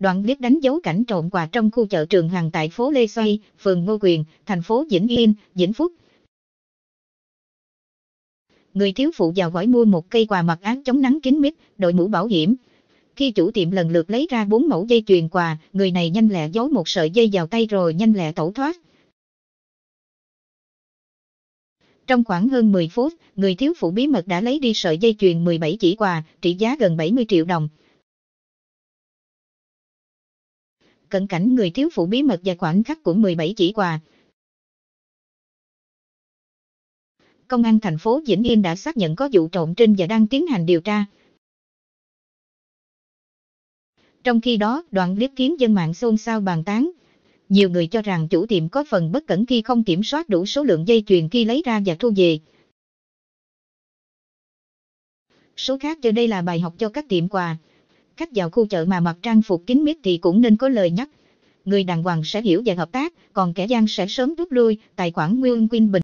đoạn liếc đánh dấu cảnh trộm quà trong khu chợ Trường Hằng tại phố Lê Xoay, phường Ngô Quyền, thành phố Vĩnh Yên, Vĩnh Phúc. Người thiếu phụ giàu gói mua một cây quà mặc áo chống nắng kín mít, đội mũ bảo hiểm. Khi chủ tiệm lần lượt lấy ra bốn mẫu dây chuyền quà, người này nhanh lẹ giấu một sợi dây vào tay rồi nhanh lẹ tẩu thoát. Trong khoảng hơn 10 phút, người thiếu phụ bí mật đã lấy đi sợi dây chuyền 17 chỉ quà, trị giá gần 70 triệu đồng. cận cảnh người thiếu phụ bí mật và khoảnh khắc của 17 chỉ quà. Công an thành phố Vĩnh Yên đã xác nhận có vụ trộm trên và đang tiến hành điều tra. Trong khi đó, đoạn clip khiến dân mạng xôn xao bàn tán. Nhiều người cho rằng chủ tiệm có phần bất cẩn khi không kiểm soát đủ số lượng dây chuyền khi lấy ra và thu về. Số khác cho đây là bài học cho các tiệm quà khách vào khu chợ mà mặc trang phục kín mít thì cũng nên có lời nhắc. Người đàng hoàng sẽ hiểu và hợp tác, còn kẻ gian sẽ sớm rút lui, tài khoản Nguyên Quyên Bình.